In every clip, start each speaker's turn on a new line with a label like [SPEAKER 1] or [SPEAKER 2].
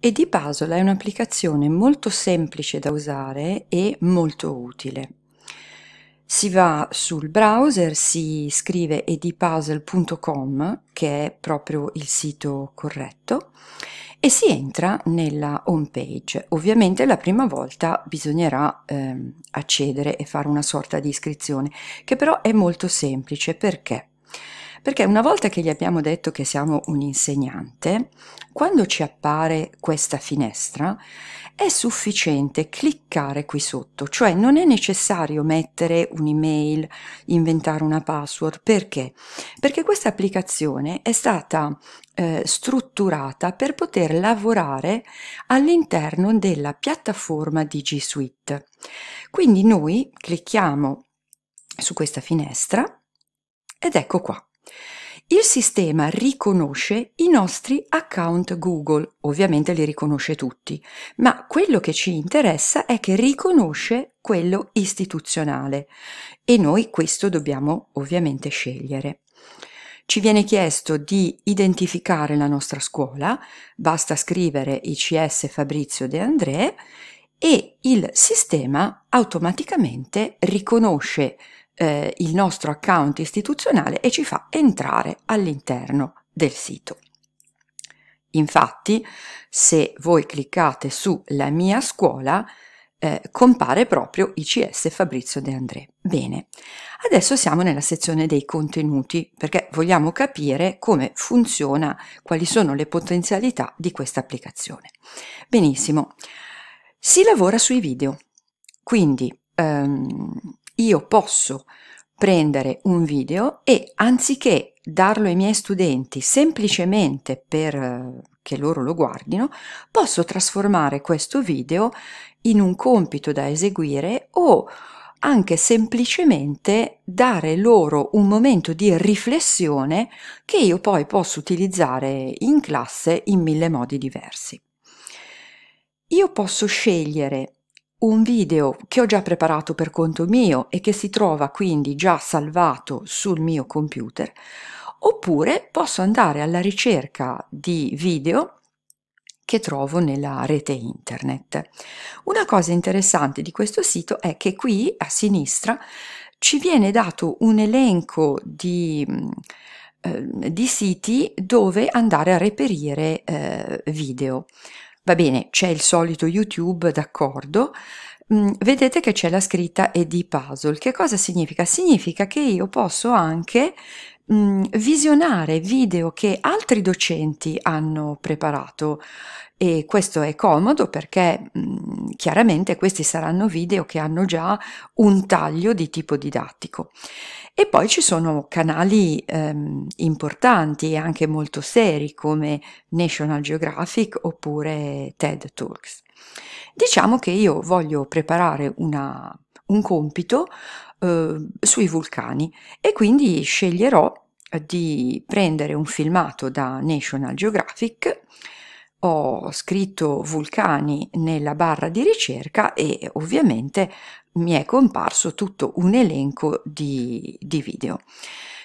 [SPEAKER 1] E di Basola è un'applicazione molto semplice da usare e molto utile. Si va sul browser, si scrive edipuzzle.com, che è proprio il sito corretto, e si entra nella home page. Ovviamente la prima volta bisognerà eh, accedere e fare una sorta di iscrizione, che però è molto semplice perché perché una volta che gli abbiamo detto che siamo un insegnante, quando ci appare questa finestra, è sufficiente cliccare qui sotto, cioè non è necessario mettere un'email, inventare una password, perché? Perché questa applicazione è stata eh, strutturata per poter lavorare all'interno della piattaforma di G Suite. Quindi noi clicchiamo su questa finestra ed ecco qua. Il sistema riconosce i nostri account Google, ovviamente li riconosce tutti, ma quello che ci interessa è che riconosce quello istituzionale e noi questo dobbiamo ovviamente scegliere. Ci viene chiesto di identificare la nostra scuola, basta scrivere ICS Fabrizio De André e il sistema automaticamente riconosce eh, il nostro account istituzionale e ci fa entrare all'interno del sito. Infatti, se voi cliccate su La mia scuola, eh, compare proprio ICS Fabrizio De André. Bene, adesso siamo nella sezione dei contenuti perché vogliamo capire come funziona, quali sono le potenzialità di questa applicazione. Benissimo, si lavora sui video, quindi ehm, io posso prendere un video e anziché darlo ai miei studenti semplicemente perché eh, loro lo guardino, posso trasformare questo video in un compito da eseguire o anche semplicemente dare loro un momento di riflessione che io poi posso utilizzare in classe in mille modi diversi. Io posso scegliere un video che ho già preparato per conto mio e che si trova quindi già salvato sul mio computer, oppure posso andare alla ricerca di video che trovo nella rete internet. Una cosa interessante di questo sito è che qui a sinistra ci viene dato un elenco di, mm, eh, di siti dove andare a reperire eh, video. Va bene, c'è il solito YouTube, d'accordo. Mm, vedete che c'è la scritta ED Puzzle. Che cosa significa? Significa che io posso anche mm, visionare video che altri docenti hanno preparato e questo è comodo perché mh, mm, chiaramente questi saranno video che hanno già un taglio di tipo didattico. E poi ci sono canali ehm, importanti e anche molto seri come National Geographic oppure TED Talks. Diciamo che io voglio preparare una, un compito eh, sui vulcani e quindi sceglierò di prendere un filmato da National Geographic ho scritto vulcani nella barra di ricerca e ovviamente mi è comparso tutto un elenco di, di video.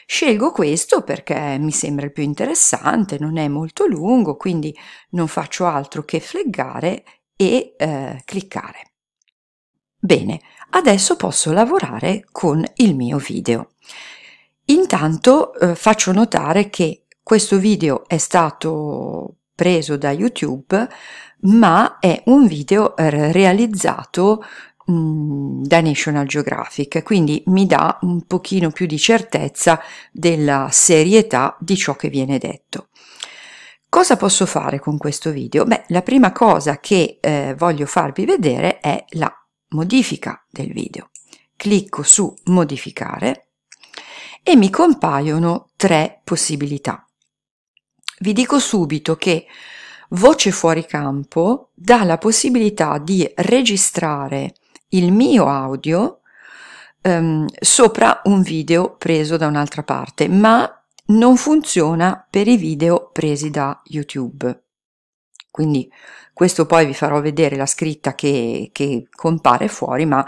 [SPEAKER 1] Scelgo questo perché mi sembra il più interessante, non è molto lungo, quindi non faccio altro che fleggare e eh, cliccare. Bene, adesso posso lavorare con il mio video. Intanto eh, faccio notare che questo video è stato preso da YouTube, ma è un video realizzato mm, da National Geographic, quindi mi dà un pochino più di certezza della serietà di ciò che viene detto. Cosa posso fare con questo video? Beh, la prima cosa che eh, voglio farvi vedere è la modifica del video. Clicco su modificare e mi compaiono tre possibilità. Vi dico subito che Voce fuori campo dà la possibilità di registrare il mio audio ehm, sopra un video preso da un'altra parte, ma non funziona per i video presi da YouTube. Quindi questo poi vi farò vedere la scritta che, che compare fuori, ma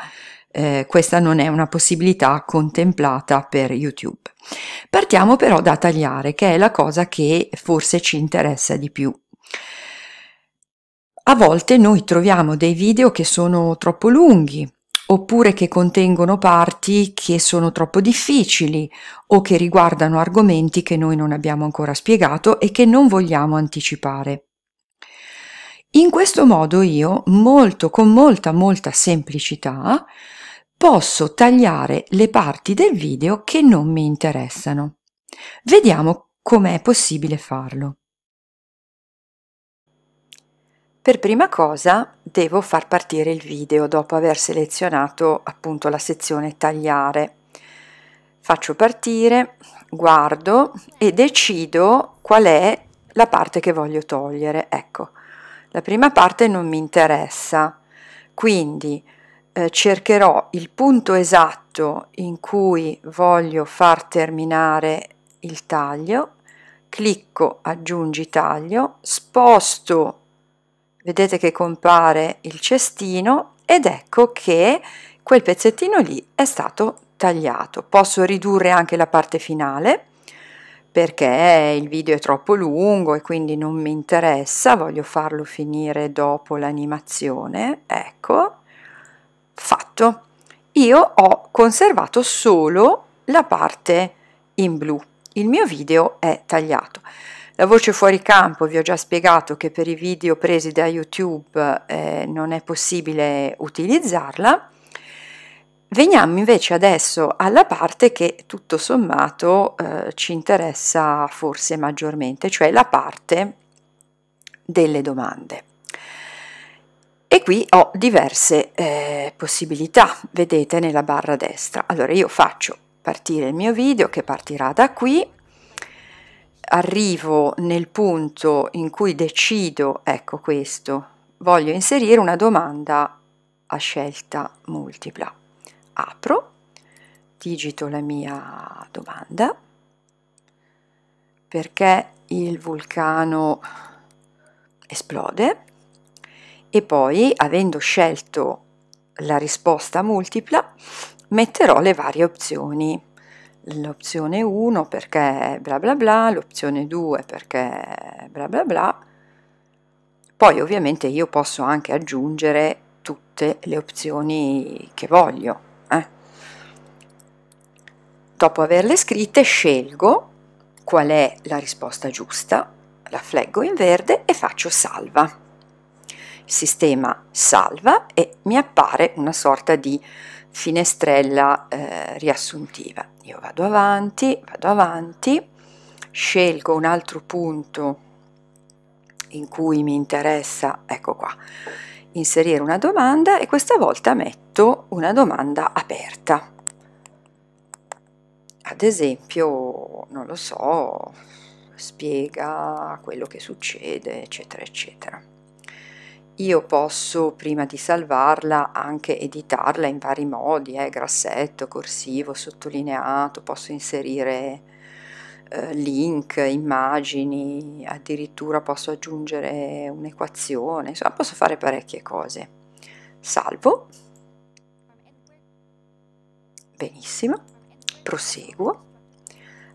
[SPEAKER 1] eh, questa non è una possibilità contemplata per YouTube. Partiamo però da tagliare, che è la cosa che forse ci interessa di più. A volte noi troviamo dei video che sono troppo lunghi, oppure che contengono parti che sono troppo difficili o che riguardano argomenti che noi non abbiamo ancora spiegato e che non vogliamo anticipare. In questo modo io, molto, con molta, molta semplicità, posso tagliare le parti del video che non mi interessano. Vediamo com'è possibile farlo. Per prima cosa devo far partire il video dopo aver selezionato appunto la sezione tagliare. Faccio partire, guardo e decido qual è la parte che voglio togliere. Ecco, la prima parte non mi interessa, quindi eh, cercherò il punto esatto in cui voglio far terminare il taglio, clicco aggiungi taglio, sposto, vedete che compare il cestino ed ecco che quel pezzettino lì è stato tagliato. Posso ridurre anche la parte finale perché il video è troppo lungo e quindi non mi interessa, voglio farlo finire dopo l'animazione, ecco, fatto io ho conservato solo la parte in blu il mio video è tagliato la voce fuori campo vi ho già spiegato che per i video presi da youtube eh, non è possibile utilizzarla Veniamo invece adesso alla parte che tutto sommato eh, ci interessa forse maggiormente, cioè la parte delle domande e qui ho diverse eh, possibilità, vedete nella barra destra. Allora io faccio partire il mio video che partirà da qui, arrivo nel punto in cui decido, ecco questo, voglio inserire una domanda a scelta multipla. Apro, digito la mia domanda, perché il vulcano esplode, e poi, avendo scelto la risposta multipla, metterò le varie opzioni. L'opzione 1 perché bla bla bla, l'opzione 2 perché bla bla bla. Poi ovviamente io posso anche aggiungere tutte le opzioni che voglio. Eh. Dopo averle scritte scelgo qual è la risposta giusta, la flaggo in verde e faccio salva sistema salva e mi appare una sorta di finestrella eh, riassuntiva. Io vado avanti, vado avanti, scelgo un altro punto in cui mi interessa, ecco qua, inserire una domanda e questa volta metto una domanda aperta. Ad esempio, non lo so, spiega quello che succede, eccetera, eccetera. Io posso, prima di salvarla, anche editarla in vari modi, eh, grassetto, corsivo, sottolineato, posso inserire eh, link, immagini, addirittura posso aggiungere un'equazione, insomma posso fare parecchie cose. Salvo, benissimo, proseguo,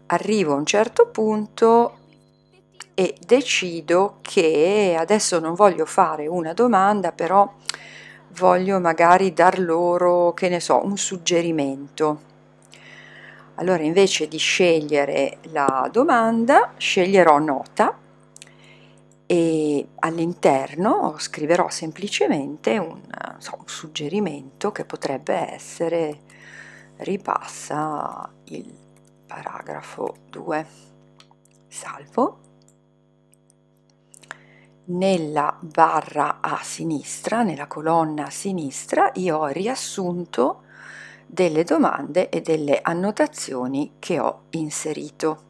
[SPEAKER 1] arrivo a un certo punto e decido che adesso non voglio fare una domanda, però voglio magari dar loro, che ne so, un suggerimento. Allora invece di scegliere la domanda, sceglierò nota e all'interno scriverò semplicemente un, so, un, suggerimento che potrebbe essere ripassa il paragrafo 2. Salvo nella barra a sinistra, nella colonna a sinistra, io ho riassunto delle domande e delle annotazioni che ho inserito.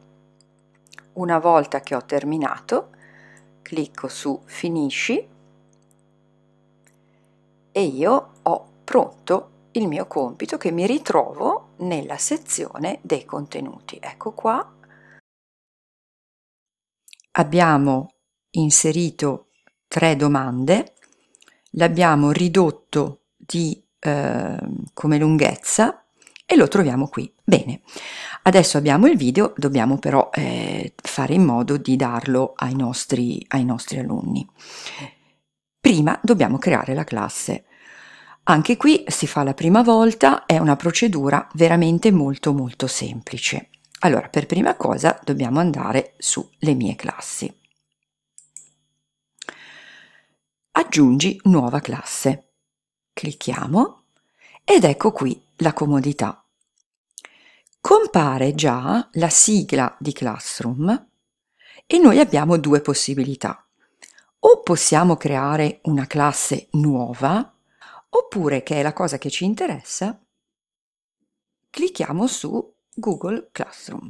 [SPEAKER 1] Una volta che ho terminato, clicco su Finisci e io ho pronto il mio compito che mi ritrovo nella sezione dei contenuti. Ecco qua. Abbiamo inserito tre domande, l'abbiamo ridotto di, eh, come lunghezza e lo troviamo qui. Bene, adesso abbiamo il video, dobbiamo però eh, fare in modo di darlo ai nostri, ai nostri alunni. Prima dobbiamo creare la classe. Anche qui si fa la prima volta, è una procedura veramente molto molto semplice. Allora, per prima cosa dobbiamo andare su le mie classi. Aggiungi nuova classe. Clicchiamo ed ecco qui la comodità. Compare già la sigla di Classroom e noi abbiamo due possibilità. O possiamo creare una classe nuova, oppure, che è la cosa che ci interessa, clicchiamo su Google Classroom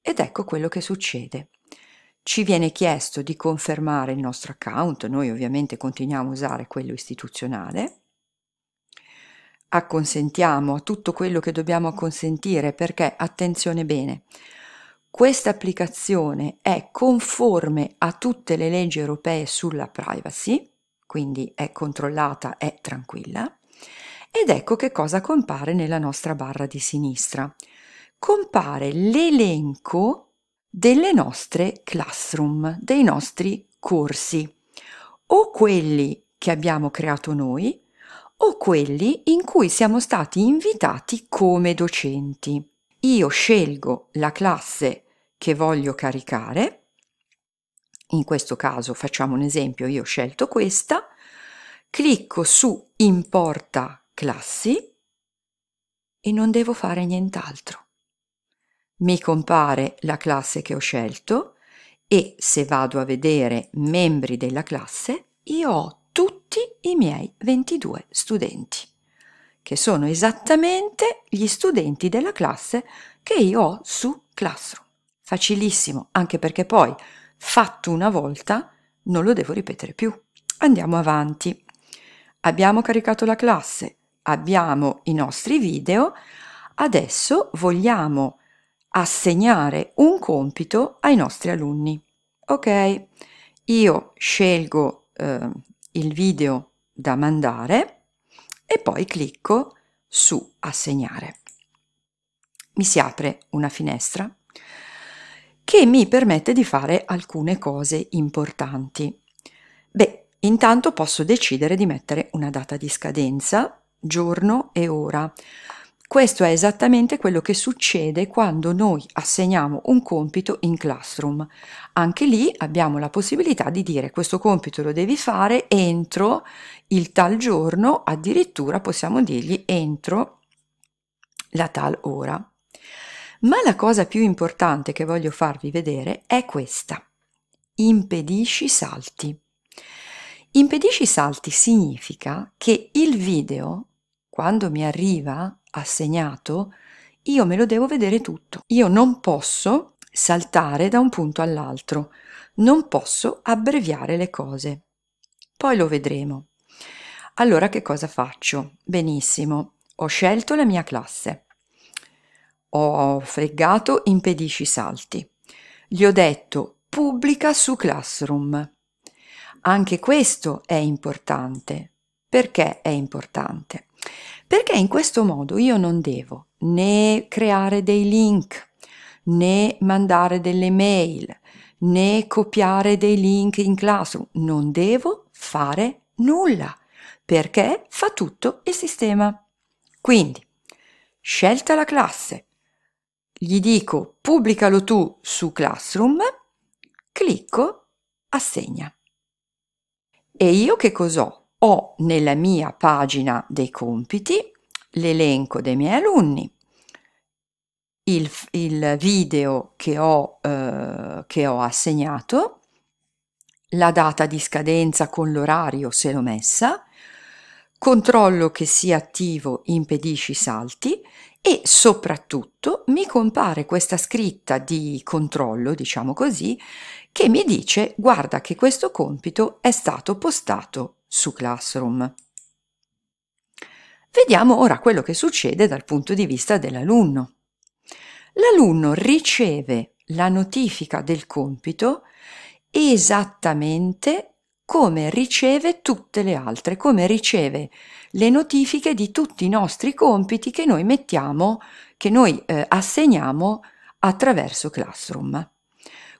[SPEAKER 1] ed ecco quello che succede ci viene chiesto di confermare il nostro account, noi ovviamente continuiamo a usare quello istituzionale, acconsentiamo a tutto quello che dobbiamo acconsentire perché, attenzione bene, questa applicazione è conforme a tutte le leggi europee sulla privacy, quindi è controllata, è tranquilla, ed ecco che cosa compare nella nostra barra di sinistra. Compare l'elenco delle nostre classroom, dei nostri corsi, o quelli che abbiamo creato noi o quelli in cui siamo stati invitati come docenti. Io scelgo la classe che voglio caricare, in questo caso facciamo un esempio, io ho scelto questa, clicco su importa classi e non devo fare nient'altro mi compare la classe che ho scelto e se vado a vedere membri della classe, io ho tutti i miei 22 studenti, che sono esattamente gli studenti della classe che io ho su Classroom. Facilissimo, anche perché poi, fatto una volta, non lo devo ripetere più. Andiamo avanti. Abbiamo caricato la classe, abbiamo i nostri video, adesso vogliamo assegnare un compito ai nostri alunni. Ok, io scelgo eh, il video da mandare e poi clicco su assegnare. Mi si apre una finestra che mi permette di fare alcune cose importanti. Beh, intanto posso decidere di mettere una data di scadenza, giorno e ora. Questo è esattamente quello che succede quando noi assegniamo un compito in Classroom. Anche lì abbiamo la possibilità di dire questo compito lo devi fare entro il tal giorno, addirittura possiamo dirgli entro la tal ora. Ma la cosa più importante che voglio farvi vedere è questa. Impedisci salti. Impedisci salti significa che il video, quando mi arriva assegnato, io me lo devo vedere tutto. Io non posso saltare da un punto all'altro, non posso abbreviare le cose. Poi lo vedremo. Allora che cosa faccio? Benissimo, ho scelto la mia classe. Ho fregato impedisci salti. Gli ho detto pubblica su Classroom. Anche questo è importante. Perché è importante? perché in questo modo io non devo né creare dei link, né mandare delle mail, né copiare dei link in Classroom, non devo fare nulla perché fa tutto il sistema. Quindi, scelta la classe, gli dico pubblicalo tu su Classroom, clicco assegna. E io che cos'ho? ho nella mia pagina dei compiti l'elenco dei miei alunni, il, il video che ho, eh, che ho assegnato, la data di scadenza con l'orario se l'ho messa, controllo che sia attivo impedisci salti e soprattutto mi compare questa scritta di controllo, diciamo così, che mi dice guarda che questo compito è stato postato su Classroom. Vediamo ora quello che succede dal punto di vista dell'alunno. L'alunno riceve la notifica del compito esattamente come riceve tutte le altre, come riceve le notifiche di tutti i nostri compiti che noi mettiamo, che noi eh, assegniamo attraverso Classroom.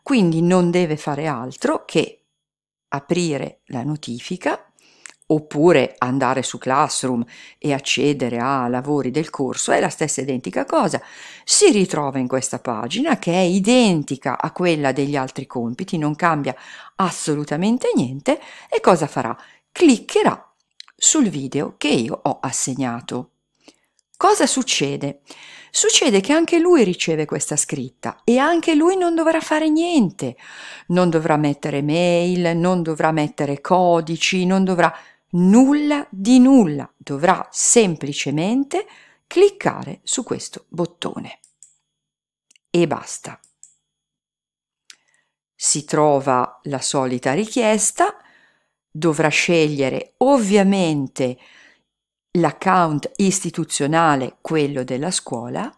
[SPEAKER 1] Quindi non deve fare altro che aprire la notifica oppure andare su Classroom e accedere a lavori del corso è la stessa identica cosa, si ritrova in questa pagina che è identica a quella degli altri compiti, non cambia assolutamente niente e cosa farà? Cliccherà sul video che io ho assegnato. Cosa succede? Succede che anche lui riceve questa scritta e anche lui non dovrà fare niente, non dovrà mettere mail, non dovrà mettere codici, non dovrà nulla di nulla, dovrà semplicemente cliccare su questo bottone e basta. Si trova la solita richiesta, dovrà scegliere ovviamente l'account istituzionale, quello della scuola,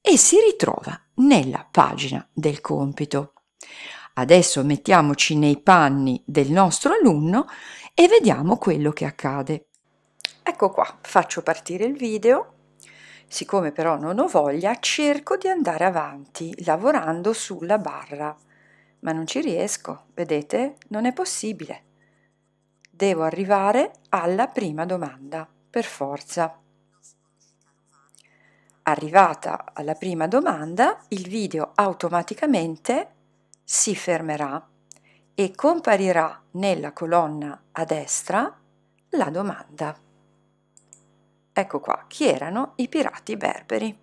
[SPEAKER 1] e si ritrova nella pagina del compito. Adesso mettiamoci nei panni del nostro alunno e vediamo quello che accade. Ecco qua, faccio partire il video, siccome però non ho voglia cerco di andare avanti lavorando sulla barra, ma non ci riesco, vedete? Non è possibile. Devo arrivare alla prima domanda, per forza. Arrivata alla prima domanda, il video automaticamente si fermerà e comparirà nella colonna a destra la domanda. Ecco qua, chi erano i pirati berberi?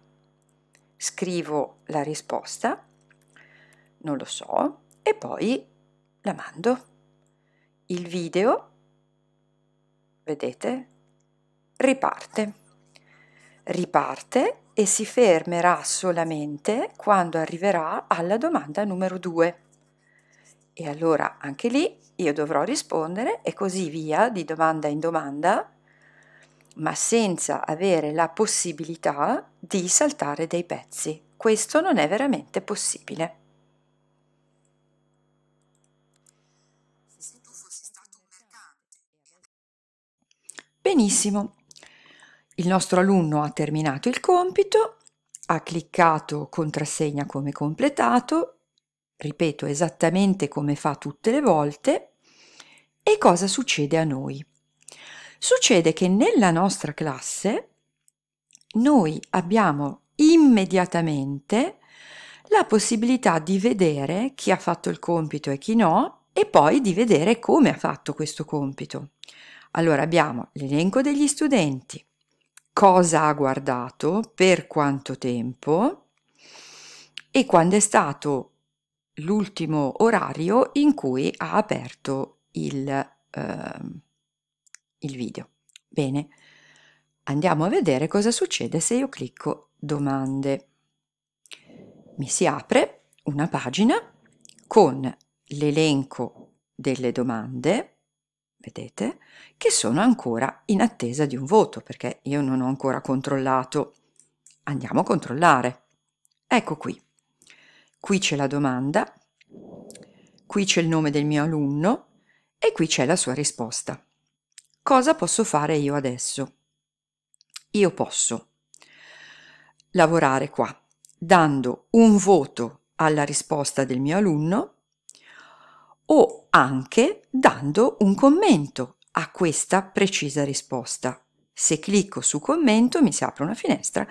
[SPEAKER 1] Scrivo la risposta, non lo so, e poi la mando. Il video, vedete, riparte. Riparte e si fermerà solamente quando arriverà alla domanda numero 2 e allora anche lì io dovrò rispondere e così via di domanda in domanda, ma senza avere la possibilità di saltare dei pezzi. Questo non è veramente possibile. Benissimo, il nostro alunno ha terminato il compito, ha cliccato contrassegna come completato ripeto esattamente come fa tutte le volte, e cosa succede a noi? Succede che nella nostra classe noi abbiamo immediatamente la possibilità di vedere chi ha fatto il compito e chi no e poi di vedere come ha fatto questo compito. Allora abbiamo l'elenco degli studenti, cosa ha guardato, per quanto tempo e quando è stato l'ultimo orario in cui ha aperto il, eh, il video. Bene, andiamo a vedere cosa succede se io clicco domande. Mi si apre una pagina con l'elenco delle domande, vedete, che sono ancora in attesa di un voto perché io non ho ancora controllato. Andiamo a controllare. Ecco qui qui c'è la domanda, qui c'è il nome del mio alunno e qui c'è la sua risposta. Cosa posso fare io adesso? Io posso lavorare qua dando un voto alla risposta del mio alunno o anche dando un commento a questa precisa risposta. Se clicco su commento mi si apre una finestra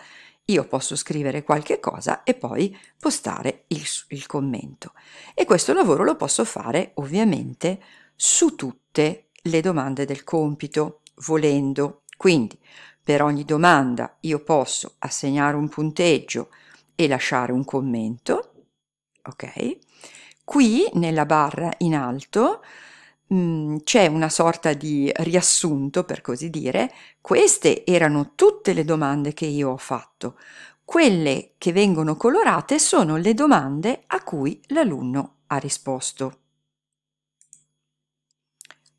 [SPEAKER 1] io posso scrivere qualche cosa e poi postare il, il commento. E questo lavoro lo posso fare ovviamente su tutte le domande del compito, volendo. Quindi per ogni domanda io posso assegnare un punteggio e lasciare un commento. Ok? Qui nella barra in alto Mhmm, c'è una sorta di riassunto, per così dire. Queste erano tutte le domande che io ho fatto. Quelle che vengono colorate sono le domande a cui l'alunno ha risposto.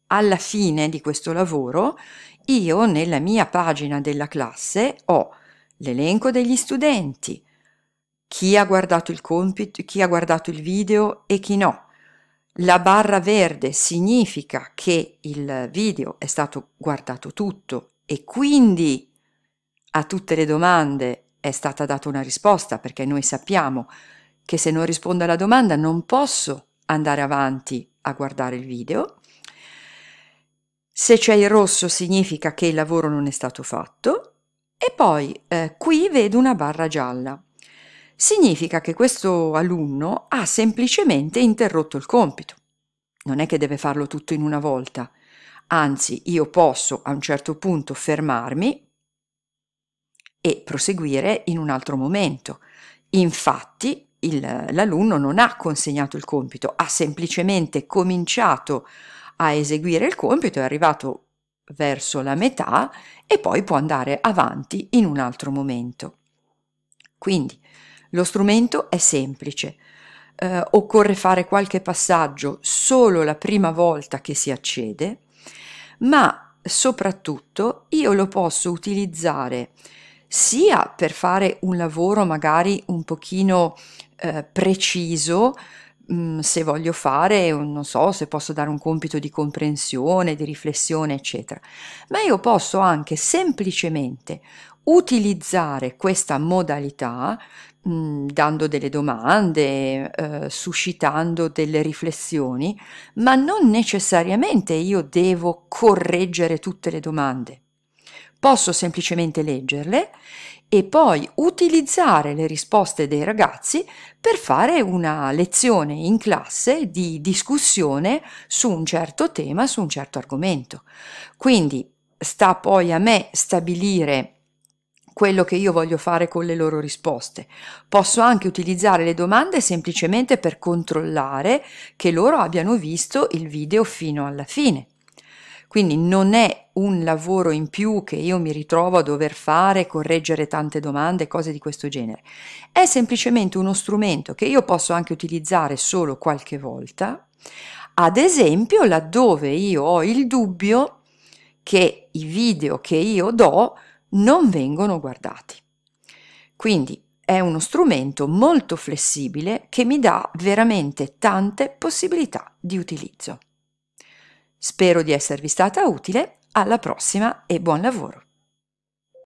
[SPEAKER 1] Alla fine di questo lavoro io nella mia pagina della classe ho l'elenco degli studenti, chi ha guardato il compito, chi ha guardato il video e chi no, la barra verde significa che il video è stato guardato tutto e quindi a tutte le domande è stata data una risposta perché noi sappiamo che se non rispondo alla domanda non posso andare avanti a guardare il video. Se c'è il rosso significa che il lavoro non è stato fatto e poi eh, qui vedo una barra gialla significa che questo alunno ha semplicemente interrotto il compito. Non è che deve farlo tutto in una volta, anzi io posso a un certo punto fermarmi e proseguire in un altro momento. Infatti l'alunno non ha consegnato il compito, ha semplicemente cominciato a eseguire il compito, è arrivato verso la metà e poi può andare avanti in un altro momento. Quindi lo strumento è semplice, eh, occorre fare qualche passaggio solo la prima volta che si accede, ma soprattutto io lo posso utilizzare sia per fare un lavoro magari un pochino eh, preciso, mm, se voglio fare, non so, se posso dare un compito di comprensione, di riflessione, eccetera, ma io posso anche semplicemente utilizzare questa modalità dando delle domande, eh, suscitando delle riflessioni, ma non necessariamente io devo correggere tutte le domande. Posso semplicemente leggerle e poi utilizzare le risposte dei ragazzi per fare una lezione in classe di discussione su un certo tema, su un certo argomento. Quindi sta poi a me stabilire quello che io voglio fare con le loro risposte. Posso anche utilizzare le domande semplicemente per controllare che loro abbiano visto il video fino alla fine. Quindi non è un lavoro in più che io mi ritrovo a dover fare, correggere tante domande, cose di questo genere. È semplicemente uno strumento che io posso anche utilizzare solo qualche volta, ad esempio laddove io ho il dubbio che i video che io do non vengono guardati. Quindi è uno strumento molto flessibile che mi dà veramente tante possibilità di utilizzo. Spero di esservi stata utile, alla prossima e buon lavoro!